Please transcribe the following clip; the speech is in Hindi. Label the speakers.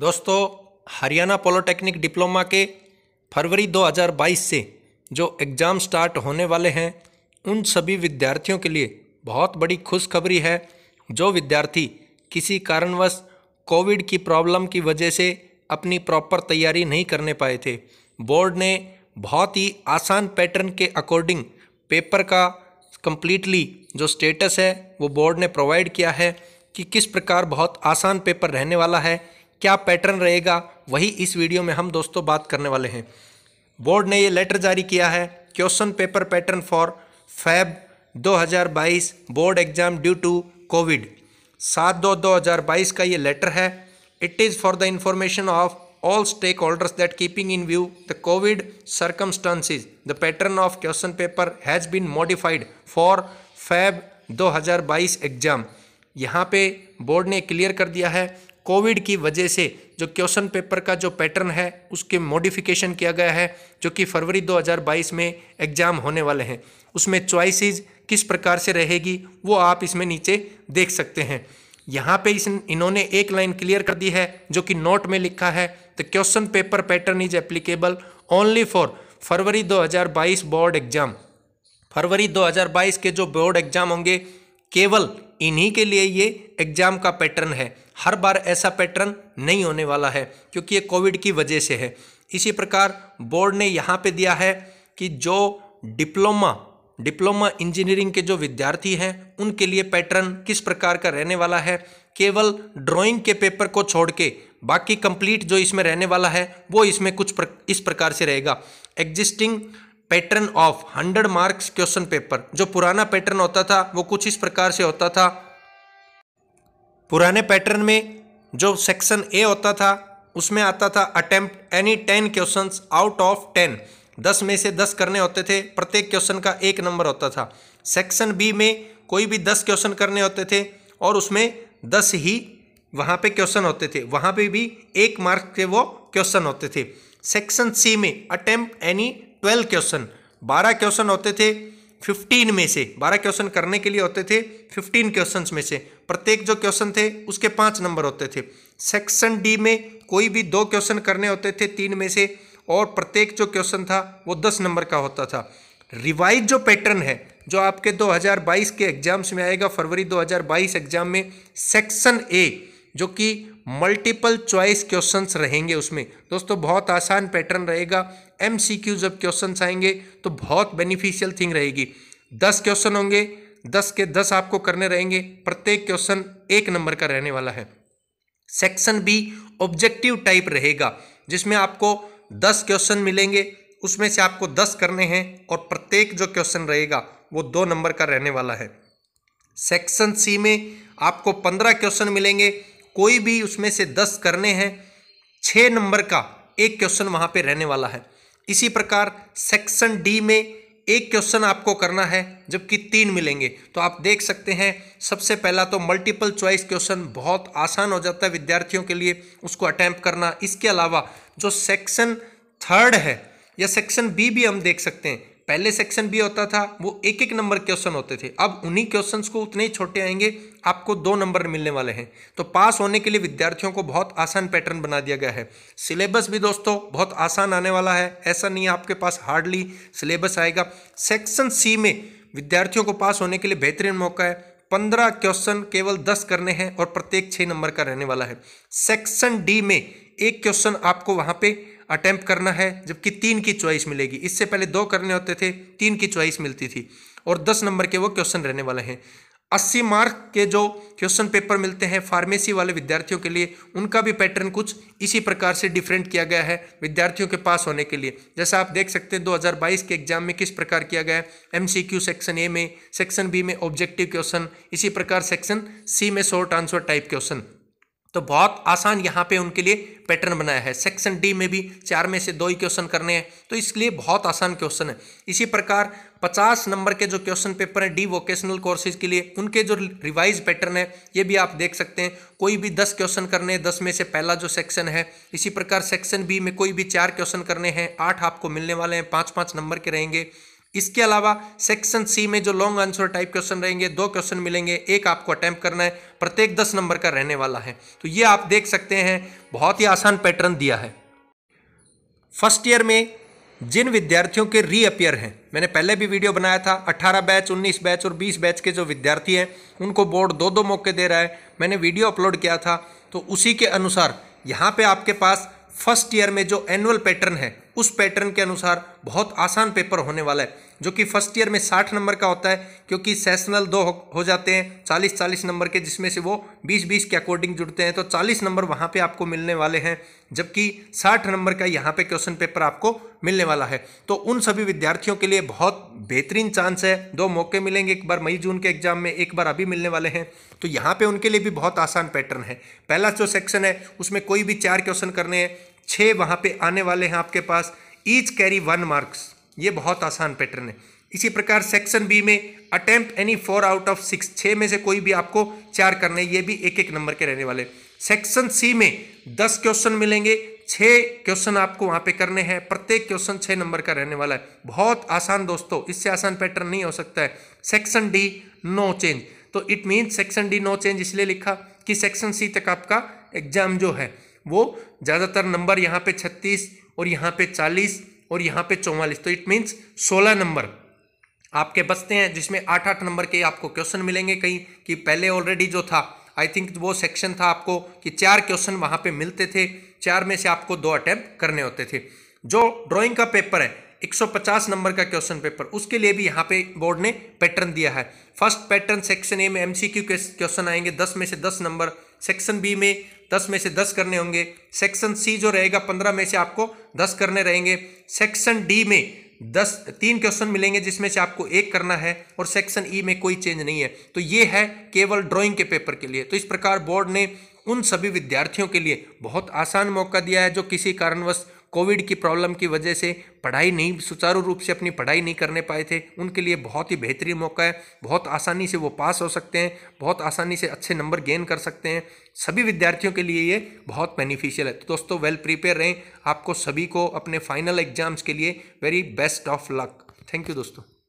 Speaker 1: दोस्तों हरियाणा पॉलिटेक्निक डिप्लोमा के फरवरी 2022 से जो एग्ज़ाम स्टार्ट होने वाले हैं उन सभी विद्यार्थियों के लिए बहुत बड़ी खुशखबरी है जो विद्यार्थी किसी कारणवश कोविड की प्रॉब्लम की वजह से अपनी प्रॉपर तैयारी नहीं करने पाए थे बोर्ड ने बहुत ही आसान पैटर्न के अकॉर्डिंग पेपर का कम्प्लीटली जो स्टेटस है वो बोर्ड ने प्रोवाइड किया है कि किस प्रकार बहुत आसान पेपर रहने वाला है क्या पैटर्न रहेगा वही इस वीडियो में हम दोस्तों बात करने वाले हैं बोर्ड ने ये लेटर जारी किया है question paper pattern for Feb 2022 board exam due to covid सात दो दो हज़ार बाईस का ये लेटर है it is for the information of all that keeping in view the covid the the pattern of question paper has been modified for Feb दो हजार 2022 एग्जाम यहाँ पे बोर्ड ने क्लियर कर दिया है कोविड की वजह से जो क्वेश्चन पेपर का जो पैटर्न है उसके मॉडिफिकेशन किया गया है जो कि फरवरी 2022 में एग्जाम होने वाले हैं उसमें चॉइसेस किस प्रकार से रहेगी वो आप इसमें नीचे देख सकते हैं यहाँ पे इस इन्होंने एक लाइन क्लियर कर दी है जो कि नोट में लिखा है the question paper pattern is applicable only for February 2022 board exam February 2022 के जो बोर्ड एग्जाम होंगे केवल इन्हीं के लिए ये एग्ज़ाम का पैटर्न है हर बार ऐसा पैटर्न नहीं होने वाला है क्योंकि ये कोविड की वजह से है इसी प्रकार बोर्ड ने यहाँ पे दिया है कि जो डिप्लोमा डिप्लोमा इंजीनियरिंग के जो विद्यार्थी हैं उनके लिए पैटर्न किस प्रकार का रहने वाला है केवल ड्राइंग के पेपर को छोड़ के बाकी कंप्लीट जो इसमें रहने वाला है वो इसमें कुछ प्र, इस प्रकार से रहेगा existing pattern of hundred marks question paper जो पुराना पैटर्न होता था वो कुछ इस प्रकार से होता था पुराने पैटर्न में जो सेक्शन ए होता था उसमें आता था attempt any ten question out of ten दस में से दस करने होते थे प्रत्येक क्वेश्चन का एक नंबर होता था सेक्शन बी में कोई भी दस क्वेश्चन करने होते थे और उसमें दस ही वहाँ पे क्वेश्चन होते थे वहाँ पे भी एक मार्क के वो क्वेश्चन होते थे सेक्शन सी में अटेम्प्ट एनी ट्वेल्व क्वेश्चन बारह क्वेश्चन होते थे फिफ्टीन में से बारह क्वेश्चन करने के लिए होते थे फिफ्टीन क्वेश्चन में से प्रत्येक जो क्वेश्चन थे उसके पाँच नंबर होते थे सेक्शन डी में कोई भी दो क्वेश्चन करने होते थे तीन में से और प्रत्येक जो क्वेश्चन था वो दस नंबर का होता था रिवाइज जो पैटर्न है जो आपके 2022 के एग्जाम्स में आएगा फरवरी 2022 एग्जाम में सेक्शन ए जो कि मल्टीपल चॉइस क्वेश्चंस रहेंगे उसमें दोस्तों बहुत आसान पैटर्न रहेगा एम सी क्यू जब क्वेश्चंस आएंगे तो बहुत बेनिफिशियल थिंग रहेगी दस क्वेश्चन होंगे दस के दस आपको करने रहेंगे प्रत्येक क्वेश्चन एक नंबर का रहने वाला है सेक्शन बी ऑब्जेक्टिव टाइप रहेगा जिसमें आपको दस क्वेश्चन मिलेंगे उसमें से आपको दस करने हैं और प्रत्येक जो क्वेश्चन रहेगा वो दो नंबर का रहने वाला है सेक्शन सी में आपको पंद्रह क्वेश्चन मिलेंगे कोई भी उसमें से दस करने हैं छः नंबर का एक क्वेश्चन वहाँ पे रहने वाला है इसी प्रकार सेक्शन डी में एक क्वेश्चन आपको करना है जबकि तीन मिलेंगे तो आप देख सकते हैं सबसे पहला तो मल्टीपल चॉइस क्वेश्चन बहुत आसान हो जाता है विद्यार्थियों के लिए उसको अटैम्प्ट करना इसके अलावा जो सेक्शन थर्ड है या सेक्शन बी भी हम देख सकते हैं पहले सेक्शन भी होता था वो एक एक नंबर क्वेश्चन होते थे अब उन्हीं क्वेश्चंस को उतने ही छोटे आएंगे आपको दो नंबर मिलने वाले हैं तो पास होने के लिए विद्यार्थियों को बहुत आसान पैटर्न बना दिया गया है सिलेबस भी दोस्तों बहुत आसान आने वाला है ऐसा नहीं है आपके पास हार्डली सिलेबस आएगा सेक्शन सी में विद्यार्थियों को पास होने के लिए बेहतरीन मौका है पंद्रह क्वेश्चन केवल दस करने हैं और प्रत्येक छः नंबर का रहने वाला है सेक्शन डी में एक क्वेश्चन आपको वहाँ पे अटैम्प्ट करना है जबकि तीन की च्वाइस मिलेगी इससे पहले दो करने होते थे तीन की च्वाइस मिलती थी और दस नंबर के वो क्वेश्चन रहने वाले हैं अस्सी मार्क के जो क्वेश्चन पेपर मिलते हैं फार्मेसी वाले विद्यार्थियों के लिए उनका भी पैटर्न कुछ इसी प्रकार से डिफरेंट किया गया है विद्यार्थियों के पास होने के लिए जैसा आप देख सकते हैं 2022 के एग्जाम में किस प्रकार किया गया है एमसीक्यू सेक्शन ए में सेक्शन बी में ऑब्जेक्टिव क्वेश्चन इसी प्रकार सेक्शन सी में शॉर्ट आंसर टाइप क्वेश्चन तो बहुत आसान यहाँ पे उनके लिए पैटर्न बनाया है सेक्शन डी में भी चार में से दो ही क्वेश्चन करने हैं तो इसलिए बहुत आसान क्वेश्चन है इसी प्रकार 50 नंबर के जो क्वेश्चन पेपर हैं डी वोकेशनल कोर्सेज के लिए उनके जो रिवाइज पैटर्न है ये भी आप देख सकते हैं कोई भी 10 क्वेश्चन करने हैं 10 में से पहला जो सेक्शन है इसी प्रकार सेक्शन बी में कोई भी चार क्वेश्चन करने हैं आठ आपको मिलने वाले हैं पाँच पाँच नंबर के रहेंगे इसके अलावा सेक्शन सी में जो लॉन्ग आंसर टाइप क्वेश्चन रहेंगे दो क्वेश्चन मिलेंगे एक आपको अटैम्प्ट करना है प्रत्येक दस नंबर का रहने वाला है तो ये आप देख सकते हैं बहुत ही आसान पैटर्न दिया है फर्स्ट ईयर में जिन विद्यार्थियों के रीअपियर हैं मैंने पहले भी वीडियो बनाया था 18 बैच 19 बैच और 20 बैच के जो विद्यार्थी हैं उनको बोर्ड दो दो मौके दे रहा है मैंने वीडियो अपलोड किया था तो उसी के अनुसार यहाँ पे आपके पास फर्स्ट ईयर में जो एनुअल पैटर्न है उस पैटर्न के अनुसार बहुत आसान पेपर होने वाला है जो कि फर्स्ट ईयर में साठ नंबर का होता है क्योंकि सेशनल दो हो जाते हैं चालीस चालीस नंबर के जिसमें से वो बीस बीस के अकॉर्डिंग जुड़ते हैं तो चालीस नंबर वहाँ पे आपको मिलने वाले हैं जबकि साठ नंबर का यहाँ पे क्वेश्चन पेपर आपको मिलने वाला है तो उन सभी विद्यार्थियों के लिए बहुत बेहतरीन चांस है दो मौके मिलेंगे एक बार मई जून के एग्जाम में एक बार अभी मिलने वाले हैं तो यहाँ पे उनके लिए भी बहुत आसान पैटर्न है पहला जो सेक्शन है उसमें कोई भी चार क्वेश्चन करने हैं छः वहाँ पे आने वाले हैं आपके पास ईच कैरी वन मार्क्स ये बहुत आसान पैटर्न है इसी प्रकार सेक्शन बी में attempt any four out of six छः में से कोई भी आपको चार करने ये भी एक एक नंबर के रहने वाले सेक्शन सी में दस क्वेश्चन मिलेंगे छः क्वेश्चन आपको वहाँ पे करने हैं प्रत्येक क्वेश्चन छः नंबर का रहने वाला है बहुत आसान दोस्तों इससे आसान पैटर्न नहीं हो सकता है सेक्शन डी नो चेंज तो it means section D no change इसलिए लिखा कि सेक्शन सी तक आपका एग्जाम जो है वो ज़्यादातर नंबर यहाँ पे 36 और यहाँ पे 40 और यहाँ पे 44 तो इट मीन्स 16 नंबर आपके बचते हैं जिसमें आठ आठ नंबर के आपको क्वेश्चन मिलेंगे कहीं कि पहले ऑलरेडी जो था आई थिंक वो सेक्शन था आपको कि चार क्वेश्चन वहाँ पे मिलते थे चार में से आपको दो अटैम्प्ट करने होते थे जो ड्राइंग का पेपर है 150 नंबर का क्वेश्चन पेपर उसके लिए भी यहाँ पे बोर्ड ने पैटर्न दिया है फर्स्ट पैटर्न सेक्शन ए में एमसीक्यू क्वेश्चन आएंगे 10 में से 10 नंबर सेक्शन बी में दस में से दस करने होंगे सेक्शन सी जो रहेगा पंद्रह में से आपको दस करने रहेंगे सेक्शन डी में दस तीन क्वेश्चन मिलेंगे जिसमें से आपको एक करना है और सेक्शन ई में कोई चेंज नहीं है तो ये है केवल ड्राइंग के पेपर के लिए तो इस प्रकार बोर्ड ने उन सभी विद्यार्थियों के लिए बहुत आसान मौका दिया है जो किसी कारणवश कोविड की प्रॉब्लम की वजह से पढ़ाई नहीं सुचारू रूप से अपनी पढ़ाई नहीं करने पाए थे उनके लिए बहुत ही बेहतरीन मौका है बहुत आसानी से वो पास हो सकते हैं बहुत आसानी से अच्छे नंबर गेन कर सकते हैं सभी विद्यार्थियों के लिए ये बहुत बेनिफिशियल है तो दोस्तों वेल प्रिपेयर रहें आपको सभी को अपने फाइनल एग्जाम्स के लिए very best of luck thank you दोस्तों